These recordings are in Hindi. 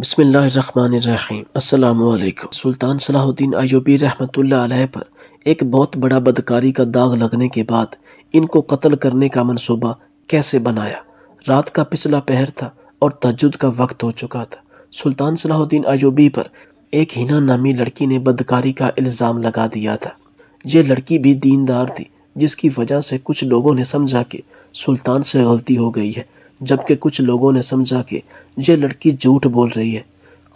बसमीम सुल्तान सलाहुद्दीन अयूबी रहमत पर एक बहुत बड़ा बदकारी का दाग लगने के बाद इनको कत्ल करने का मंसूबा कैसे बनाया रात का पिछला पहर था और तजुद का वक्त हो चुका था सुल्तान सलाहुद्दीन अयूबी पर एक हिना नामी लड़की ने बदकारी का इल्ज़ाम लगा दिया था ये लड़की भी दीनदार थी जिसकी वजह से कुछ लोगों ने समझा कि सुल्तान से गलती हो गई है जबकि कुछ लोगों ने समझा कि यह लड़की झूठ बोल रही है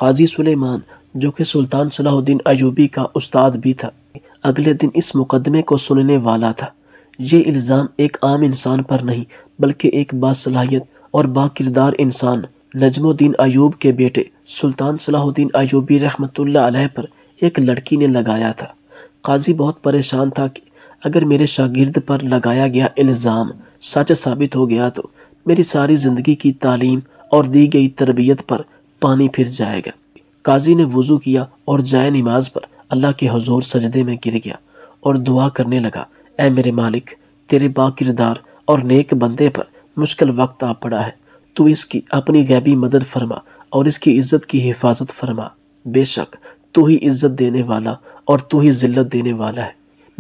काजी सुलेमान जो कि सुल्तान सलाहुद्दीन अयूबी का उस्ताद भी था अगले दिन इस मुकदमे को सुनने वाला था ये इल्ज़ाम एक आम इंसान पर नहीं बल्कि एक बासलाहियत और बाकिरदार इंसान नजमुद्दीन अयूब के बेटे सुल्तान सलाहुद्दीन अयूबी रहमत अलैह पर एक लड़की ने लगाया था काजी बहुत परेशान था कि अगर मेरे शागिर्द पर लगाया गया इल्ज़ाम सच साबित हो गया तो मेरी सारी ज़िंदगी की तालीम और दी गई तरबियत पर पानी फिर जाएगा काजी ने वज़ू किया और जाय नमाज पर अल्लाह के हजूर सजदे में गिर गया और दुआ करने लगा ए मेरे मालिक तेरे बाकिरदार और नेक बंदे पर मुश्किल वक्त आ पड़ा है तू इसकी अपनी गैबी मदद फरमा और इसकी इज्जत की हिफाजत फरमा बेशक तू ही इज्जत देने वाला और तू ही जिल्लत देने वाला है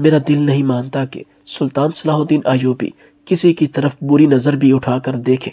मेरा दिल नहीं मानता कि सुल्तान सलाहुद्दीन आयूबी किसी की तरफ बुरी नज़र भी उठाकर देखे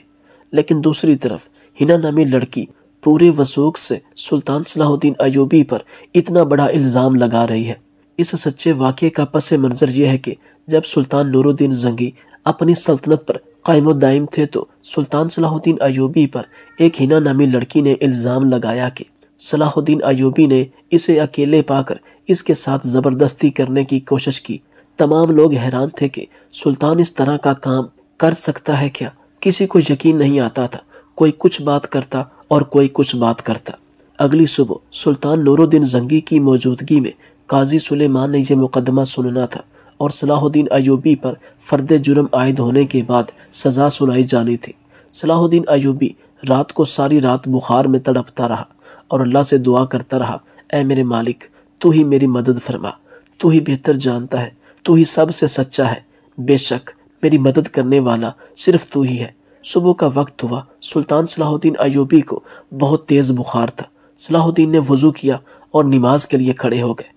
लेकिन दूसरी तरफ हिना नामी लड़की पूरे वसूख से सुल्तान सलाहुद्दीन अयूबी पर इतना बड़ा इल्ज़ाम लगा रही है इस सच्चे वाक्य का पस मंज़र यह है कि जब सुल्तान नूरुद्दीन जंगी अपनी सल्तनत पर कायम दायम थे तो सुल्तान सलाहुद्दीन अयूबी पर एक हिना नामी लड़की ने इल्ज़ाम लगाया कि सलाहुद्दीन अयूबी ने इसे अकेले पाकर इसके साथ ज़बरदस्ती करने की कोशिश की तमाम लोग हैरान थे कि सुल्तान इस तरह का काम कर सकता है क्या किसी को यकीन नहीं आता था कोई कुछ बात करता और कोई कुछ बात करता अगली सुबह सुल्तान नूरुद्दीन जंगी की मौजूदगी में काजी सुलेमान ने यह मुकदमा सुनना था और सलाहुद्दीन अयूबी पर फर्द जुर्म आयद होने के बाद सज़ा सुनाई जानी थी सलाहुद्दीन अयूबी रात को सारी रात बुखार में तड़पता रहा और अल्लाह से दुआ करता रहा ए मेरे मालिक तू ही मेरी मदद फरमा तू ही बेहतर जानता है तू ही सबसे सच्चा है बेशक मेरी मदद करने वाला सिर्फ तू ही है सुबह का वक्त हुआ सुल्तान सलाहुद्दीन अयूबी को बहुत तेज़ बुखार था सलाहुद्दीन ने वज़ू किया और नमाज के लिए खड़े हो गए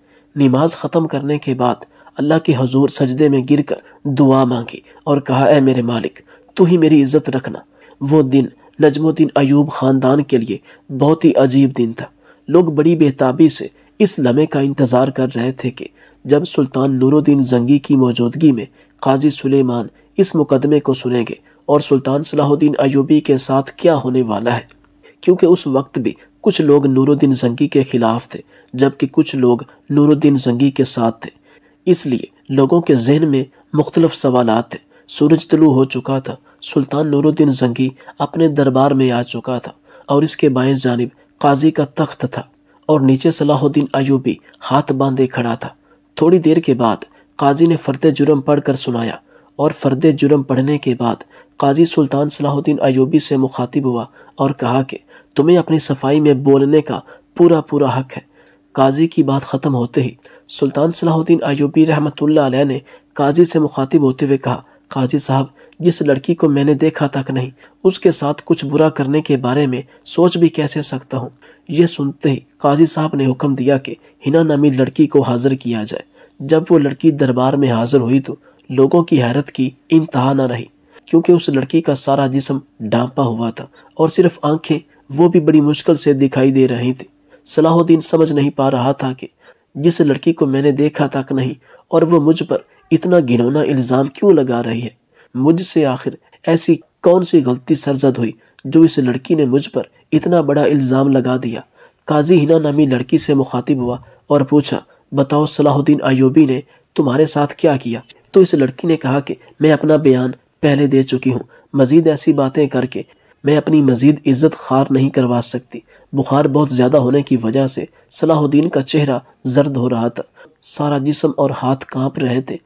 नमाज ख़त्म करने के बाद अल्लाह के हजूर सजदे में गिर कर दुआ मांगी और कहा ऐ मेरे मालिक तू ही मेरी इज्जत रखना वो दिन नजमुद्दीन अयूब ख़ानदान के लिए बहुत ही अजीब दिन था लोग बड़ी बेताबी से इस लम्हे का इंतज़ार कर रहे थे कि जब सुल्तान नूरुद्दीन जंगी की मौजूदगी में काजी सुलेमान इस मुकदमे को सुनेंगे और सुल्तान सलाहुद्दीन अयूबी के साथ क्या होने वाला है क्योंकि उस वक्त भी कुछ लोग नूरुद्दीन जंगी के खिलाफ थे जबकि कुछ लोग नूरुद्दीन जंगी के साथ थे इसलिए लोगों के जहन में मुख्तलफ सवाल थे सूरज तलु हो चुका था सुल्तान नूरुद्दीन जंगी अपने दरबार में आ चुका था और इसके बाएं जानब काजी का तख्त था और नीचे सलाहुद्दीन अयूबी हाथ बांधे खड़ा था थोड़ी देर के बाद काजी ने फर्द जुर्म पढ़कर सुनाया और फर्द जुर्म पढ़ने के बाद काजी सुल्तान सलाहुद्दीन अयूबी से मुखातिब हुआ और कहा कि तुम्हें अपनी सफाई में बोलने का पूरा पूरा हक है काजी की बात ख़त्म होते ही सुल्तान सलाहुद्दीन अयूबी रहमतुल्ला ने काजी से मुखातिब होते हुए कहा काजी साहब जिस लड़की को मैंने देखा तक नहीं उसके साथ कुछ बुरा करने के बारे में सोच भी कैसे सकता हूँ यह सुनते ही काजी साहब ने हुक्म दिया कि हिना नामी लड़की को हाजिर किया जाए जब वो लड़की दरबार में हाजिर हुई तो लोगों की हैरत की इंतहा न रही क्योंकि उस लड़की का सारा जिसम डांपा हुआ था और सिर्फ आंखें वो भी बड़ी मुश्किल से दिखाई दे रही थी सलाहुद्दीन समझ नहीं पा रहा था कि जिस लड़की को मैंने देखा तक नहीं और वो मुझ पर इतना घिनौना इल्ज़ाम क्यों लगा रही है मुझसे आखिर ऐसी कौन सी गलती सरजद हुई जो इस लड़की ने मुझ पर इतना बड़ा इल्ज़ाम लगा दिया काजी हिना नामी लड़की से मुखातिब हुआ और पूछा बताओ सलाहुद्दीन अयूबी ने तुम्हारे साथ क्या किया तो इस लड़की ने कहा कि मैं अपना बयान पहले दे चुकी हूँ मज़ीद ऐसी बातें करके मैं अपनी मज़ीद इज़्ज़त खार नहीं करवा सकती बुखार बहुत ज़्यादा होने की वजह से सलाहुद्दीन का चेहरा जर्द हो रहा था सारा जिसम और हाथ कांप रहे थे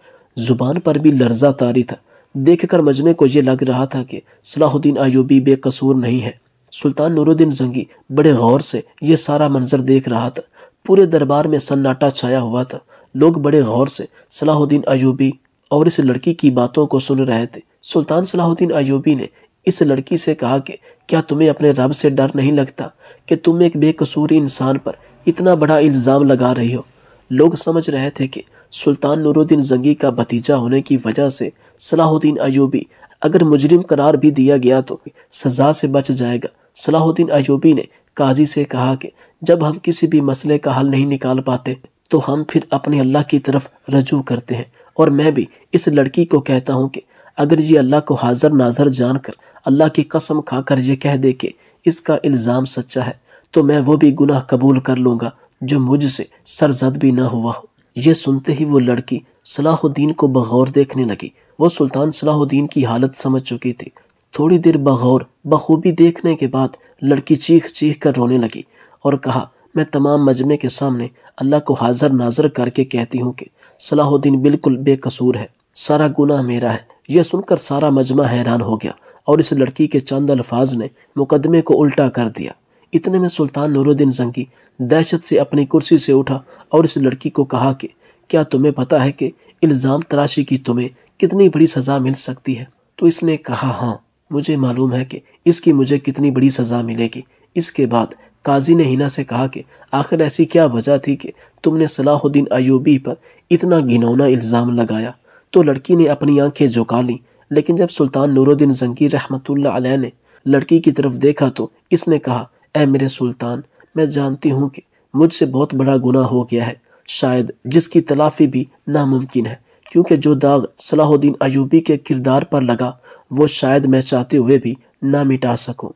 ज़ुबान पर भी लर्जा तारी था देखकर मजमे को ये लग रहा था कि सलाहुद्दीन आयूबी बेकसूर नहीं है सुल्तान नूरुद्दीन जंगी बड़े गौर से ये सारा मंजर देख रहा था पूरे दरबार में सन्नाटा छाया हुआ था लोग बड़े गौर से सलाहुद्दीन आयूबी और इस लड़की की बातों को सुन रहे थे सुल्तान सलाहुद्दीन आयूबी ने इस लड़की से कहा कि क्या तुम्हें अपने रब से डर नहीं लगता कि तुम एक बेकसूरी इंसान पर इतना बड़ा इल्ज़ाम लगा रही हो लोग समझ रहे थे कि सुल्तान नूरुद्दीन जंगी का भतीजा होने की वजह से सलाहुद्दीन अयूबी अगर मुजरिम करार भी दिया गया तो सजा से बच जाएगा सलाहुद्दीन अयूबी ने काजी से कहा कि जब हम किसी भी मसले का हल नहीं निकाल पाते तो हम फिर अपने अल्लाह की तरफ रजू करते हैं और मैं भी इस लड़की को कहता हूँ कि अगर ये अल्लाह को हाजिर नाजर जानकर अल्लाह की कसम खाकर ये कह दे कि इसका इल्ज़ाम सच्चा है तो मैं वो भी गुनाह कबूल कर लूँगा जो मुझसे सरजद भी ना हुआ हो ये सुनते ही वो लड़की सलाहुद्दीन को बगौर देखने लगी वो सुल्तान सलाहुद्दीन की हालत समझ चुकी थी थोड़ी देर बगौर बखूबी देखने के बाद लड़की चीख चीख कर रोने लगी और कहा मैं तमाम मजमे के सामने अल्लाह को हाजिर नाजर करके कहती हूँ कि सलाहुद्दीन बिल्कुल बेकसूर है सारा गुनाह मेरा है यह सुनकर सारा मजमा हैरान हो गया और इस लड़की के चंद अल्फाज ने मुकदमे को उल्टा कर दिया इतने में सुल्तान नूरुद्दीन जंगी दहशत से अपनी कुर्सी से उठा और इस लड़की को कहा कि क्या तुम्हें पता है कि इल्ज़ाम तराशी की तुम्हें कितनी बड़ी सज़ा मिल सकती है तो इसने कहा हाँ मुझे मालूम है कि इसकी मुझे कितनी बड़ी सज़ा मिलेगी इसके बाद काजी ने हिना से कहा कि आखिर ऐसी क्या वजह थी कि तुमने सलाहुद्दीन अयूबी पर इतना घिनौना इल्ज़ाम लगाया तो लड़की ने अपनी आंखें झुका लीं लेकिन जब सुल्तान नूरुद्दीन जंगी रहमतुल्लाह अलैह ने लड़की की तरफ देखा तो इसने कहा ऐ मेरे सुल्तान मैं जानती हूँ कि मुझसे बहुत बड़ा गुनाह हो गया है शायद जिसकी तलाफी भी नामुमकिन है क्योंकि जो दाग सलाहुद्दीन अयूबी के किरदार पर लगा वो शायद मैं चाहते हुए भी ना मिटा सकूं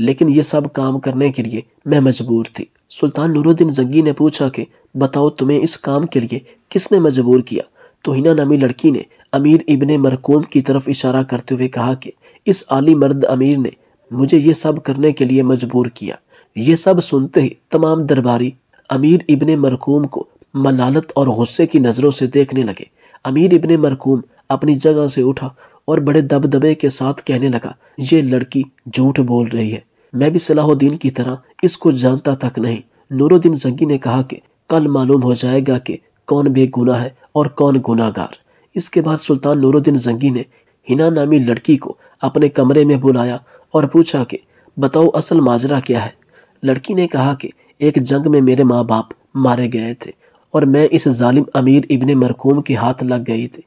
लेकिन ये सब काम करने के लिए मैं मजबूर थी सुल्तान नूरुद्दीन जंगी ने पूछा कि बताओ तुम्हें इस काम के लिए किसने मजबूर किया तो हिना नामी लड़की ने अमीर इबन मरकूम की तरफ इशारा करते हुए कहा कि इस आली मर्द अमीर ने मुझे ये सब करने के लिए मजबूर किया ये सब सुनते ही तमाम दरबारी अमीर इब्ने मरकूम को मलालत और गुस्से की नज़रों से देखने लगे अमीर इब्ने मरकूम अपनी जगह से उठा और बड़े दबदबे के साथ कहने लगा ये लड़की झूठ बोल रही है मैं भी सलाहुद्दीन की तरह इसको जानता तक नहीं नूरुद्दीन जंगी ने कहा कि कल मालूम हो जाएगा कि कौन बेगुनाह है और कौन गुनागार इसके बाद सुल्तान नूरुद्दीन जंगी ने हिना नामी लड़की को अपने कमरे में बुलाया और पूछा कि बताओ असल माजरा क्या है लड़की ने कहा कि एक जंग में मेरे माँ बाप मारे गए थे और मैं इस जालिम अमीर इबन मरकूम के हाथ लग गई थी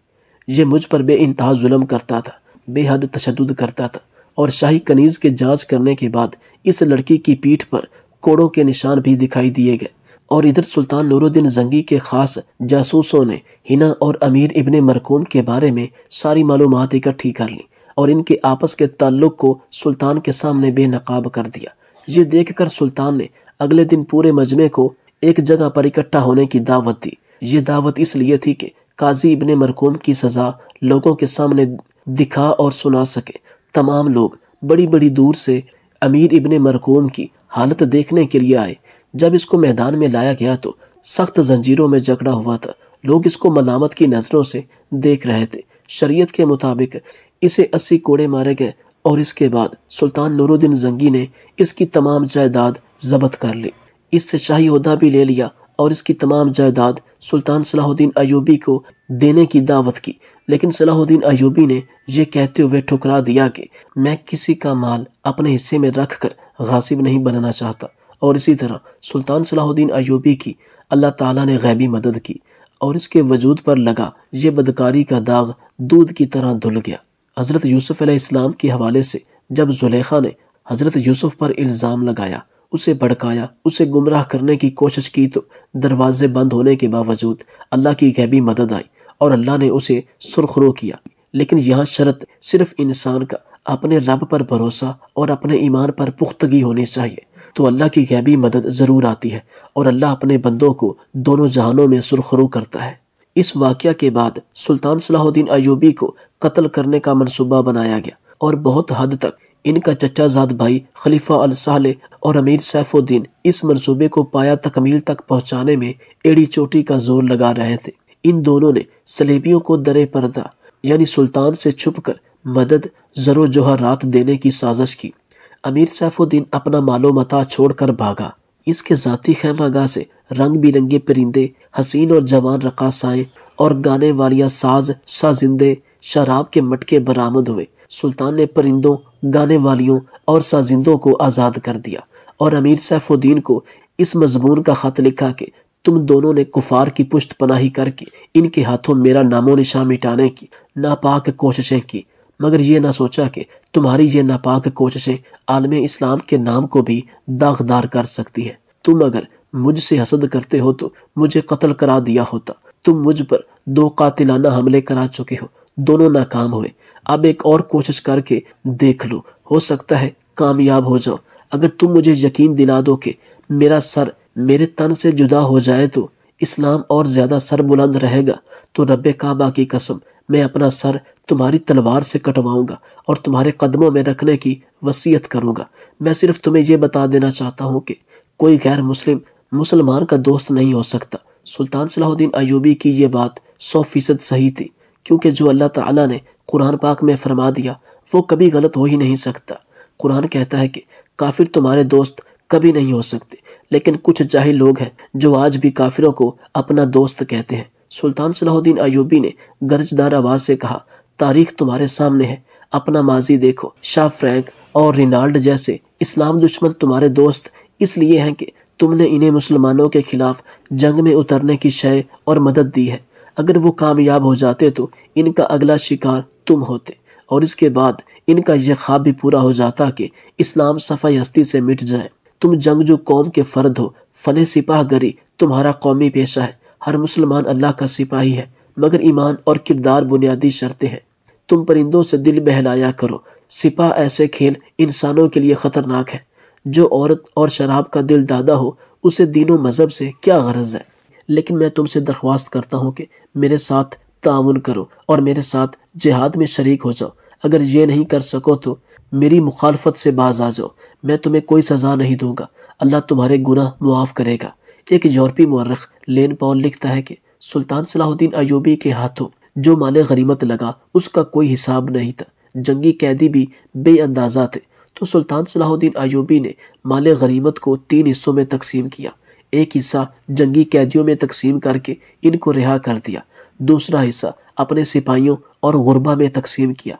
ये मुझ पर बे इंतहा जुल्म करता था बेहद तशद करता था और शाही कनीज़ के जांच करने के बाद इस लड़की की पीठ पर कोड़ों के निशान भी दिखाई दिए गए और इधर सुल्तान नूरुद्दीन जंगी के खास जासूसों ने हिना और अमीर इबन मरकूम के बारे में सारी मालूम इकट्ठी कर ली और इनके आपस के ताल्लुक को सुल्तान के सामने बेनकाब कर दिया ये देखकर सुल्तान ने अगले दिन पूरे मजमे को एक जगह पर इकट्ठा होने की दावत दी ये दावत इसलिए थी कि काजी इबन मरकूम की सज़ा लोगों के सामने दिखा और सुना सके तमाम लोग बड़ी बड़ी दूर से अमीर इबन मरकूम की हालत देखने के लिए आए जब इसको मैदान में लाया गया तो सख्त जंजीरों में जकड़ा हुआ था लोग इसको मलामत की नज़रों से देख रहे थे शरीयत के मुताबिक इसे अस्सी कोड़े मारे गए और इसके बाद सुल्तान नूरुद्दीन जंगी ने इसकी तमाम जायदाद जब्त कर ली इससे शाही उहदा भी ले लिया और इसकी तमाम जायदाद सुल्तान सलाहुद्दीन अयूबी को देने की दावत की लेकिन सलाहुद्दीन अयूबी ने यह कहते हुए ठुकरा दिया कि मैं किसी का माल अपने हिस्से में रख कर गासिब नहीं बनना चाहता और इसी तरह सुल्तान सलाहुद्दीन अयूबी की अल्लाह ताला ने गैबी मदद की और इसके वजूद पर लगा ये बदकारी का दाग दूध की तरह धुल गया हज़रत यूसुफ़ इस्लाम के हवाले से जब जुलेखा ने हज़रत यूसुफ़ पर इल्ज़ाम लगाया उसे भड़काया उसे गुमराह करने की कोशिश की तो दरवाजे बंद होने के बावजूद अल्लाह की गैबी मदद आई और अल्लाह ने उसे सुरखरू किया लेकिन यहाँ शर्त सिर्फ इंसान का अपने रब पर भरोसा और अपने ईमान पर पुख्तगी होनी चाहिए तो अल्लाह की गैबी मदद ज़रूर आती है और अल्लाह अपने बंदों को दोनों जहानों में सुरखरू करता है इस वाक़ के बाद सुल्तान सलाहुद्दीन अयूबी को कत्ल करने का मनसूबा बनाया गया और बहुत हद तक इनका चचा जाद भाई खलीफा अल साले और अमीर सैफुद्दीन इस मनसूबे को पाया तकमील तक पहुंचाने में एड़ी चोटी का जोर लगा रहे थे इन दोनों ने सलेबियों को दरे पर्दा यानी सुल्तान से छुपकर मदद जरो जोहरात देने की साजिश की अमीर सैफुद्दीन अपना मालो छोड़ छोड़कर भागा इसके जाती खैमागा से रंग बिरंगे परिंदे हसीन और जवान रकासाएं और गाने वालियां साज साजिंदे शराब के मटके बरामद हुए सुल्तान ने परिंदों गाने वालियों और साजिंदों को आज़ाद कर दिया और अमीर सैफुद्दीन को इस मजमून का ख़त लिखा कि तुम दोनों ने कुफार की पुष्ट पनाही करके इनके हाथों मेरा नामो निशान मिटाने की नापाक कोशिशें की मगर ये ना सोचा कि तुम्हारी ये नापाक कोशिशें आलम इस्लाम के नाम को भी दागदार कर सकती है तुम अगर मुझसे हसद करते हो तो मुझे कत्ल करा दिया होता तुम मुझ पर दो कातिलाना हमले करा चुके हो दोनों नाकाम हुए अब एक और कोशिश करके देख लो हो सकता है कामयाब हो जाओ अगर तुम मुझे यकीन दिला दो कि मेरा सर मेरे तन से जुदा हो जाए तो इस्लाम और ज्यादा सर बुलंद रहेगा तो रब काबा की कसम मैं अपना सर तुम्हारी तलवार से कटवाऊंगा और तुम्हारे कदमों में रखने की वसीयत करूंगा मैं सिर्फ तुम्हें यह बता देना चाहता हूं कि कोई गैर मुस्लिम मुसलमान का दोस्त नहीं हो सकता सुल्तान सलाहुद्दीन अयूबी की ये बात सौ फीसद सही थी क्योंकि जो अल्लाह ताला ने कुरान पाक में फरमा दिया वो कभी गलत हो ही नहीं सकता कुरान कहता है कि काफिर तुम्हारे दोस्त कभी नहीं हो सकते लेकिन कुछ जाहिल लोग हैं जो आज भी काफिरों को अपना दोस्त कहते हैं सुल्तान सलाहुद्दीन अयूबी ने गरजदार आवाज से कहा तारीख तुम्हारे सामने है अपना माजी देखो शाह फ्रैंक और रिनाल्ड जैसे इस्लाम दुश्मन तुम्हारे दोस्त इसलिए हैं कि तुमने इन्हें मुसलमानों के खिलाफ जंग में उतरने की शय और मदद दी है अगर वो कामयाब हो जाते तो इनका अगला शिकार तुम होते और इसके बाद इनका यह ख्वाब भी पूरा हो जाता कि इस्लाम सफाई हस्ती से मिट जाए तुम जंग जो कौम के फर्द हो फन सिपाह गरी तुम्हारा कौमी पेशा है हर मुसलमान अल्लाह का सिपाही है मगर ईमान और किरदार बुनियादी शर्तें हैं तुम परिंदों से दिल बहलाया करो सिपा ऐसे खेल इंसानों के लिए ख़तरनाक है जो औरत और शराब का दिल दादा हो उसे दीनों मज़हब से क्या गरज है लेकिन मैं तुमसे दरख्वास्त करता हूँ कि मेरे साथ ताउन करो और मेरे साथ जिहाद में शरीक हो जाओ अगर ये नहीं कर सको तो मेरी मुखालफत से बाज आ जाओ मैं तुम्हें कोई सज़ा नहीं दूंगा अल्लाह तुम्हारे गुनाह मुआफ़ करेगा एक यूरोपी मौरख लेन पॉल लिखता है कि सुल्तान सलाहुद्दीन अयूबी के हाथों जो माल गरीमत लगा उसका कोई हिसाब नहीं था जंगी कैदी भी बेअंदाजा थे तो सुल्तान सलाहुद्दीन अयूबी ने माल गरीमत को तीन हिस्सों में तकसीम किया एक हिस्सा जंगी कैदियों में तकसीम करके इनको रिहा कर दिया दूसरा हिस्सा अपने सिपाहियों और गुरबा में तकसीम किया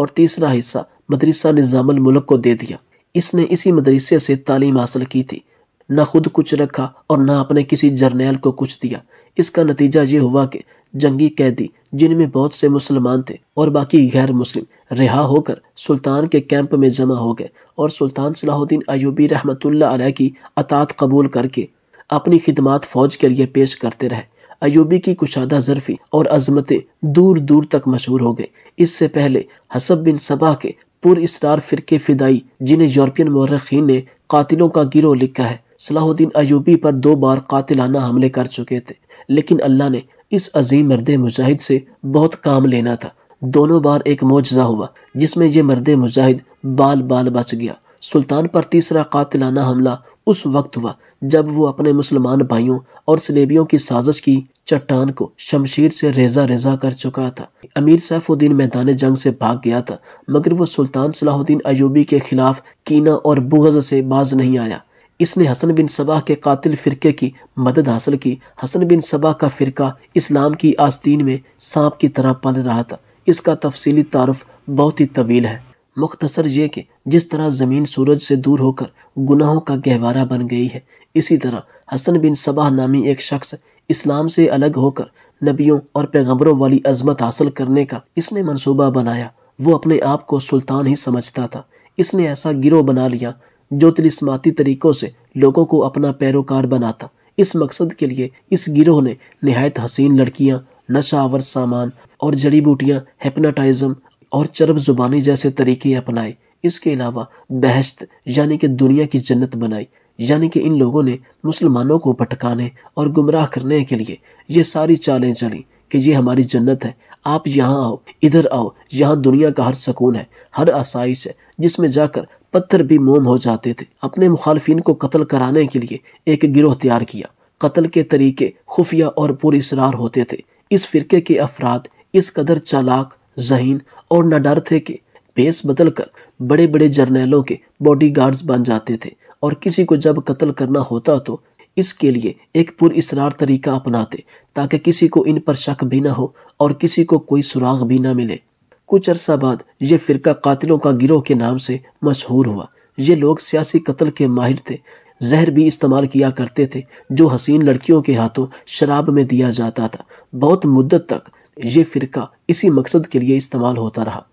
और तीसरा हिस्सा मदरसा निज़ाम मुल्क को दे दिया इसने इसी मदरसे से तालीम हासिल की थी ना खुद कुछ रखा और ना अपने किसी जर्नैल को कुछ दिया इसका नतीजा ये हुआ कि जंगी कैदी जिनमें बहुत से मुसलमान थे और बाकी गैर मुस्लिम रिहा होकर सुल्तान के कैंप में जमा हो गए और सुल्तान सलाहुद्दीन अयूबी रहमतुल्ला की अतात कबूल करके अपनी खिदमात फौज के लिए पेश करते रहे अयूबी की कुशादा जरफी और अजमतें दूर दूर तक मशहूर हो गई इससे पहले हसब बिन सबा के पुर इसरार फिरके फिदाई जिन्हें यूरोपियन मौरखीन ने कातिलों का गिरोह लिखा है सलाहुद्दीन अयूबी पर दो बार कातिलाना हमले कर चुके थे लेकिन अल्लाह ने इस अजीम मर्द मुजाहिद से बहुत काम लेना था दोनों बार एक मुआजा हुआ जिसमें यह मर्द मुजाहिद बाल बाल बच गया सुल्तान पर तीसरा कातिलाना हमला उस वक्त हुआ जब वो अपने मुसलमान भाइयों और सलेबियों की साजिश की चट्टान को शमशीर से रेजा रेजा कर चुका था अमीर सैफुद्दीन मैदान जंग से भाग गया था मगर वो सुल्तान सलाहुद्दीन अयूबी के खिलाफ कीना और बुगज से बाज नहीं आया इसने हसन बिन सबा के कातिल फ़िरके की मदद हासिल की हसन बिन सबा का फ़िरका इस्लाम की आस्तीन में सांप की तरह पल रहा था इसका तफसीली तारफ़ बहुत ही तवील है मुख्तसर ये कि जिस तरह ज़मीन सूरज से दूर होकर गुनाहों का गहवारा बन गई है इसी तरह हसन बिन सबाह नामी एक शख्स इस्लाम से अलग होकर नबियों और पैगम्बरों वाली अजमत हासिल करने का इसने मनसूबा बनाया वो अपने आप को सुल्तान ही समझता था इसने ऐसा गिरोह बना लिया जो तिलिस्माती तरीकों से लोगों को अपना पैरोकार बनाता इस मकसद के लिए इस गिरोह ने नहायत हसीन लड़कियां नशावर सामान और जड़ी बूटियां हेपनाटाइजम और चरब जुबानी जैसे तरीके अपनाए इसके अलावा बहशत यानी कि दुनिया की जन्नत बनाई यानी कि इन लोगों ने मुसलमानों को भटकाने और गुमराह करने के लिए ये सारी चालें चली कि ये हमारी जन्नत है आप यहाँ आओ इधर आओ यहाँ दुनिया का हर सुकून है हर आसाइश है जिसमें जाकर पत्थर भी मोम हो जाते थे अपने मुखालफिन को कत्ल कराने के लिए एक गिरोह तैयार किया कत्ल के तरीके खुफिया और पुरसरार होते थे इस फिरके के अफराद इस कदर चालाक जहीन और नडर थे कि भेस बदल कर बड़े बड़े जर्नैलों के बॉडी गार्ड बन जाते थे और किसी को जब कत्ल करना होता तो इसके लिए एक पुरसरार तरीका अपनाते ताकि किसी को इन पर शक भी ना हो और किसी को कोई सुराग भी ना मिले कुछ अरसा बाद ये फ़िरका कातिलों का गिरोह के नाम से मशहूर हुआ ये लोग सियासी कत्ल के माहिर थे जहर भी इस्तेमाल किया करते थे जो हसीन लड़कियों के हाथों शराब में दिया जाता था बहुत मुद्दत तक ये फ़िरका इसी मकसद के लिए इस्तेमाल होता रहा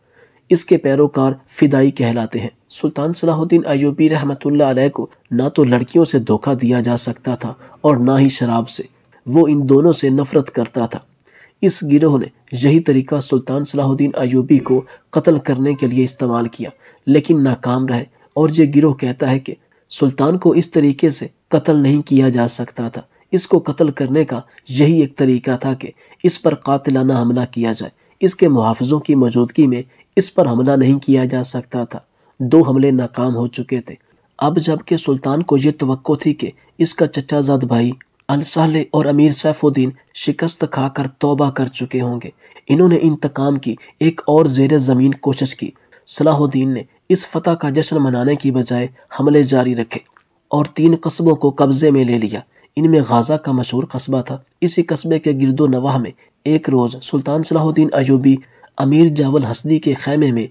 इसके पैरोकार फिदाई कहलाते हैं सुल्तान सलाहुद्दीन अयूबी रहमतुल्लाह को ना तो लड़कियों से धोखा दिया जा सकता था और ना ही शराब से वो इन दोनों से नफरत करता था इस गिरोह ने यही तरीका सुल्तान सलाहुद्दीन अयूबी को कत्ल करने के लिए इस्तेमाल किया लेकिन नाकाम रहे और ये गिरोह कहता है कि सुल्तान को इस तरीके से कत्ल नहीं किया जा सकता था इसको कत्ल करने का यही एक तरीका था कि इस पर कातिलाना हमला किया जाए इसके मुहाफ़ों की मौजूदगी में इस पर हमला नहीं किया जा सकता था दो हमले नाकाम हो चुके थे अब जबकि सुल्तान को ये तो थी कि इसका चचाजाद भाई अलसाले और अमीर सैफुद्दीन शिकस्त खाकर तोबा कर चुके होंगे इन्होंने इंतकाम की एक और जेर ज़मीन कोशिश की सलाहुद्दीन ने इस फतह का जश्न मनाने की बजाय हमले जारी रखे और तीन कस्बों को कब्जे में ले लिया इनमें गाजा का मशहूर कस्बा था इसी कस्बे के गिरदो नवाह में एक रोज़ सुल्तान सलाहुद्दीन अयूबी अमीर जावल हसदी के खैमे में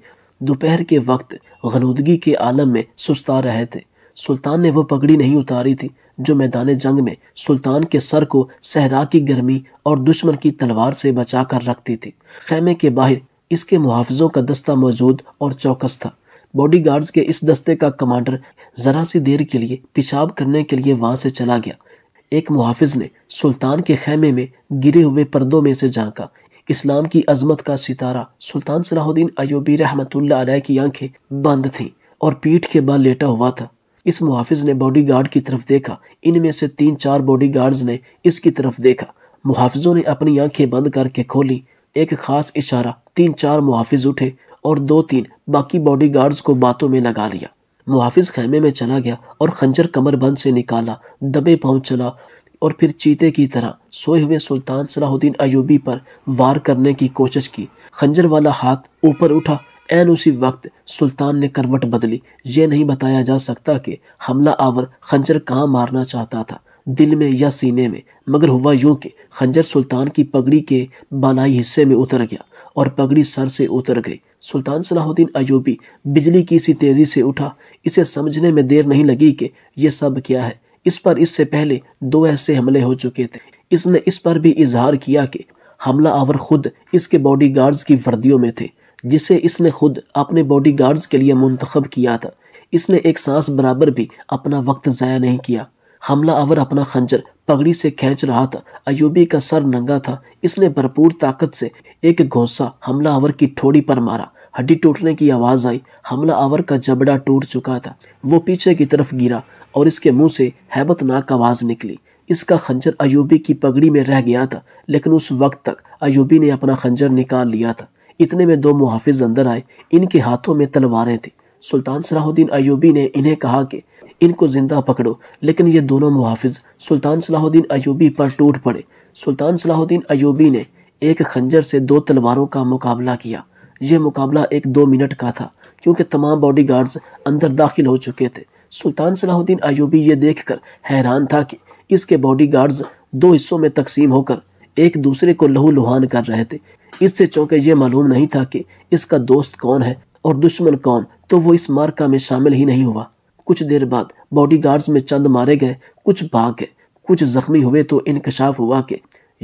दोपहर के वक्त गनूदगी के आलम में सुस्ता रहे थे सुल्तान ने वो पगड़ी नहीं उतारी थी जो मैदान जंग में सुल्तान के सर को सहरा की गर्मी और दुश्मन की तलवार से बचा कर रखती थी खैमे के बाहर इसके मुहाफजों का दस्ता मौजूद और चौकस था बॉडीगार्ड्स के इस दस्ते का कमांडर जरा सी देर के लिए पेशाब करने के लिए वहां से चला गया एक मुहाफिज ने सुल्तान के खैमे में गिरे हुए पर्दों में से झांका इस्लाम की अजमत का सितारा सुल्तान सलाहुद्दीन अयोबी रहमत की आंखें बंद थीं और पीठ के बल लेटा हुआ था इस मुहाफिज ने गार्ड की तरफ देखा इनमें से तीन चार गार्ड ने इसकी तरफ देखा मुहाफिजों ने अपनी आंखें बंद करके खोली एक खास इशारा तीन चार मुहाफिज उठे और दो तीन बाकी गार्ड को बातों में लगा लिया मुहाफिज खेमे में चला गया और खंजर कमरबंद से निकाला दबे पहुंच चला और फिर चीते की तरह सोए हुए सुल्तान सलाहुद्दीन अयूबी पर वार करने की कोशिश की खंजर वाला हाथ ऊपर उठा एन उसी वक्त सुल्तान ने करवट बदली ये नहीं बताया जा सकता कि हमला आवर खंजर कहाँ मारना चाहता था दिल में या सीने में मगर हुआ यूं कि खंजर सुल्तान की पगड़ी के बनाई हिस्से में उतर गया और पगड़ी सर से उतर गई सुल्तान सलाहुद्दीन अयूबी बिजली की सी तेजी से उठा इसे समझने में देर नहीं लगी कि यह सब क्या है इस पर इससे पहले दो ऐसे हमले हो चुके थे इसने इस पर भी इजहार किया कि हमला आवर खुद इसके बॉडीगार्ड्स की वर्दियों में थे जिसे इसने खुद अपने बॉडी गार्ड्स के लिए मुंतखब किया था इसने एक सांस बराबर भी अपना वक्त ज़ाया नहीं किया हमला अवर अपना खंजर पगड़ी से खींच रहा था अयूबी का सर नंगा था इसने भरपूर ताकत से एक घोसा हमला अवर की ठोड़ी पर मारा हड्डी टूटने की आवाज़ आई हमला आवर का जबड़ा टूट चुका था वो पीछे की तरफ गिरा और इसके मुंह से हैबतनाक आवाज़ निकली इसका खंजर अयूबी की पगड़ी में रह गया था लेकिन उस वक्त तक अयूबी ने अपना खंजर निकाल लिया था इतने में दो मुहाफिज अंदर आए इनके हाथों में तलवारें थी सुल्तान सलाहुद्दीन अयूबी ने इन्हें कहा कि इनको जिंदा पकड़ो लेकिन ये दोनों मुहाफिज सुल्तान सलाहुद्दीन अयूबी पर टूट पड़े सुल्तान सलाहुद्दीन अयूबी ने एक खंजर से दो तलवारों का मुकाबला किया यह मुकाबला एक दो मिनट का था क्योंकि तमाम बॉडी गार्ड्स अंदर दाखिल हो चुके थे सुल्तान सलाहुद्दीन अयूबी ये देखकर हैरान था कि इसके बॉडी गार्ड्स दो हिस्सों में तकसीम होकर एक दूसरे को लहू लुहान कर रहे थे इससे चौंके ये मालूम नहीं था कि इसका दोस्त कौन है और दुश्मन कौन तो वो इस मार्का में शामिल ही नहीं हुआ कुछ देर बाद बॉडीगार्ड्स में चंद मारे गए कुछ भाग गए कुछ जख्मी हुए तो इनकशाफ हुआ कि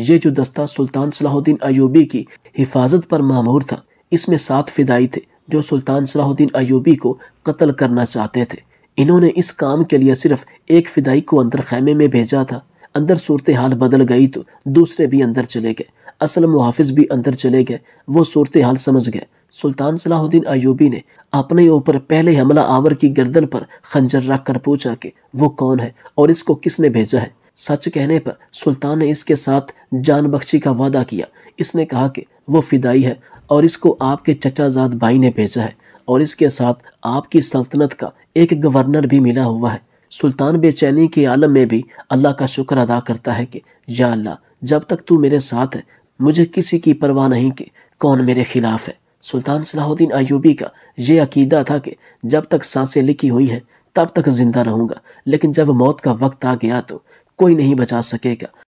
ये जो दस्ता सुल्तान सलाहुद्दीन अयूबी की हिफाजत पर मामूर था इसमें सात फिदाई थे जो सुल्तान सलाहुद्दीन अयूबी को कत्ल करना चाहते थे इन्होंने इस काम के लिए सिर्फ एक फिदाई को अंदर खैमे में भेजा था अंदर सूरत हाल बदल गई तो दूसरे भी अंदर चले गए असल मुहाफिज भी अंदर चले गए वो सूरत हाल समझ गए सुल्तान सलाहुद्दीन अयूबी ने अपने ऊपर पहले हमला आवर की गर्दन पर खंजर रख कर पूछा कि वो कौन है और इसको किसने भेजा है सच कहने पर सुल्तान ने इसके साथ जान बख्शी का वादा किया इसने कहा कि वो फिदाई है और इसको आपके चचाजाद भाई ने भेजा है और इसके साथ आपकी सल्तनत का एक गवर्नर भी मिला हुआ है सुल्तान बेचैनी के आलम में भी अल्लाह का शुक्र अदा करता है कि या अल्लाह जब तक तू मेरे साथ है मुझे किसी की परवाह नहीं कि कौन मेरे खिलाफ है सुल्तान सलाहुद्दीन अयूबी का ये अकीदा था कि जब तक सांसें लिखी हुई हैं तब तक जिंदा रहूंगा लेकिन जब मौत का वक्त आ गया तो कोई नहीं बचा सकेगा